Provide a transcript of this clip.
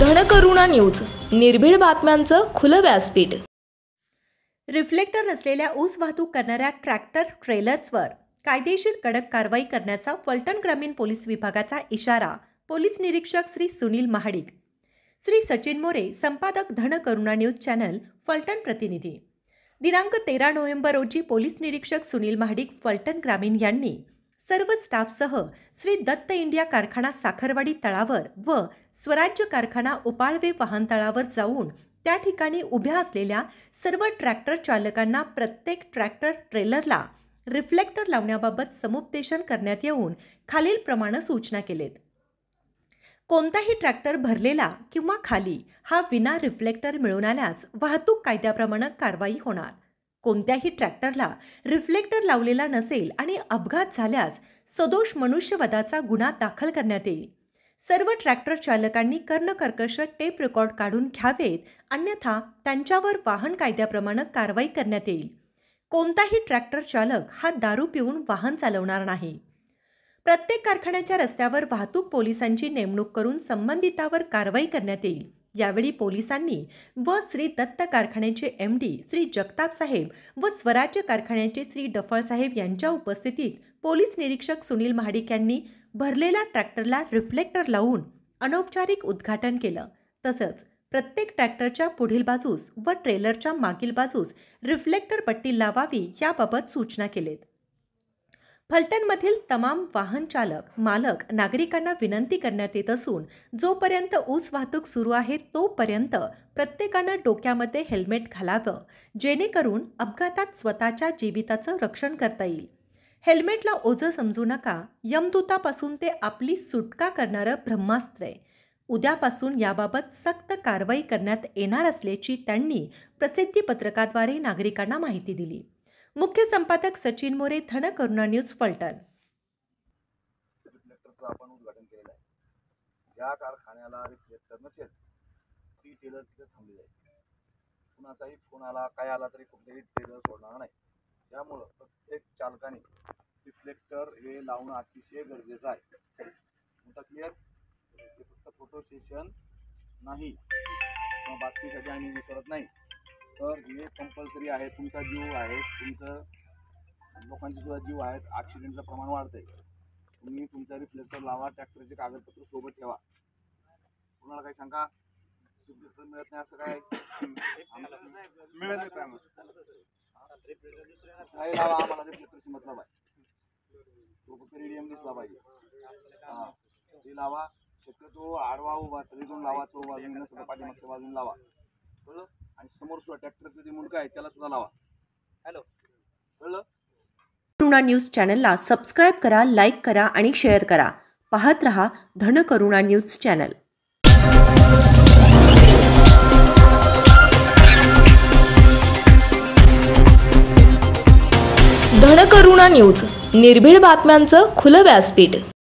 धनकरुणा news निर्भीड बातम्यांचं खुलं व्यासपीठ रिफ्लेक्टर नसलेल्या ऊस वाहतूक करणाऱ्या ट्रॅक्टर ट्रेलर्सवर कायदेशीर कडक कारवाई करण्याचा फलटण ग्रामीण पोलीस विभागाचा इशारा पोलीस निरीक्षक श्री सुनील महाडिक श्री सचिन मोरे संपादक धनकरुणा न्यूज चॅनल फलटण प्रतिनिधी दिनांक तेरा नोव्हेंबर रोजी पोलीस निरीक्षक सुनील महाडिक फलटण ग्रामीण यांनी सर्व स्टाफसह श्री दत्त इंडिया कारखाना साखरवाडी तळावर व स्वराज्य कारखाना उपाळवे वाहनतळावर जाऊन त्या ठिकाणी उभ्या असलेल्या सर्व ट्रॅक्टर चालकांना प्रत्येक ट्रॅक्टर ट्रेलरला रिफ्लेक्टर लावण्याबाबत समुपदेशन करण्यात येऊन खालीलप्रमाणे सूचना केलेत कोणताही ट्रॅक्टर भरलेला किंवा खाली हा विना रिफ्लेक्टर मिळून आल्यास वाहतूक कायद्याप्रमाणे कारवाई होणार कोणत्याही ट्रॅक्टरला रिफ्लेक्टर लावलेला नसेल आणि अपघात झाल्यास सदोष मनुष्यवधाचा गुन्हा दाखल करण्यात येईल सर्व ट्रॅक्टर चालकांनी कर्कश टेप रेकॉर्ड काढून घ्यावेत अन्यथा त्यांच्यावर वाहन कायद्याप्रमाणे कारवाई करण्यात येईल कोणताही ट्रॅक्टर चालक हा दारू पिऊन वाहन चालवणार नाही प्रत्येक कारखान्याच्या रस्त्यावर वाहतूक पोलिसांची नेमणूक करून संबंधितावर कारवाई करण्यात येईल यावेळी पोलिसांनी व श्री दत्त कारखान्याचे एम डी श्री जगताप साहेब व स्वराज्य कारखान्याचे श्री डफळ साहेब यांच्या उपस्थितीत पोलीस निरीक्षक सुनील महाडिक यांनी भरलेल्या ट्रॅक्टरला रिफ्लेक्टर लावून अनौपचारिक उद्घाटन केलं तसंच प्रत्येक ट्रॅक्टरच्या पुढील बाजूस व ट्रेलरच्या मागील बाजूस रिफ्लेक्टर पट्टी लावावी याबाबत सूचना केलेत फलटणमधील तमाम वाहन चालक मालक नागरिकांना विनंती करण्यात येत असून जोपर्यंत ऊस वाहतूक सुरू आहे तोपर्यंत प्रत्येकानं डोक्यामध्ये हेल्मेट घालावं जेणेकरून अपघातात स्वतःच्या जीविताचं रक्षण करता येईल हेल्मेटला ओझं समजू नका यमदूतापासून ते आपली सुटका करणारं ब्रह्मास्त्र आहे उद्यापासून याबाबत सक्त कारवाई करण्यात येणार असल्याची त्यांनी प्रसिद्धी पत्रकाद्वारे नागरिकांना माहिती दिली मुख्य संपादक सचिन मोरे धन करुणा न्यूज फलटण आपण उद्घाटन केलेलं आहे ज्या कारखान्याला रिफ्लेक्टर नसेल ती टेलर तिथे थांबली जाईल कुणाचाही फोन आला काय आला तरी कुठलेही टेलर सोडणार नाही त्यामुळं प्रत्येक चालकाने रिफ्लेक्टर हे लावणं अतिशय गरजेचं आहे म्हणतात क्लिअर फक्त फोटो सेशन नाही किंवा बातमीसाठी आम्ही हे करत नाही तर हे कंपल्सरी आहे तुमचा जीव आहे तुमचं लोकांचे सुद्धा जीव आहेत ॲक्सिडेंटचं प्रमाण वाढतंय तुम्ही तुमचा रिफ्लेक्टर लावा ट्रॅक्टरचे कागदपत्र सोबत ठेवा कोणाला काही शंका रिफ्लेक्टर मिळत नाही असं काय मिळत नाही लावा आम्हाला रिफ्लेक्टर मतलब आहे तो फक्त रेडियम दिसला पाहिजे हां ते लावा शक्यतो आडवा उभा सगळीकडून लावा चो बाजून सगळं पाठीमागच्या बाजून लावा कळलं आणि समोर सुद्धा ट्रॅक्टरचं करुणा न्यूज चॅनलला सबस्क्राईब करा लाईक करा आणि शेअर करा पाहत रहा Dhan Karuna news channel Dhankaruna news निर्भीड बातम्यांचं खुलं व्यासपीठ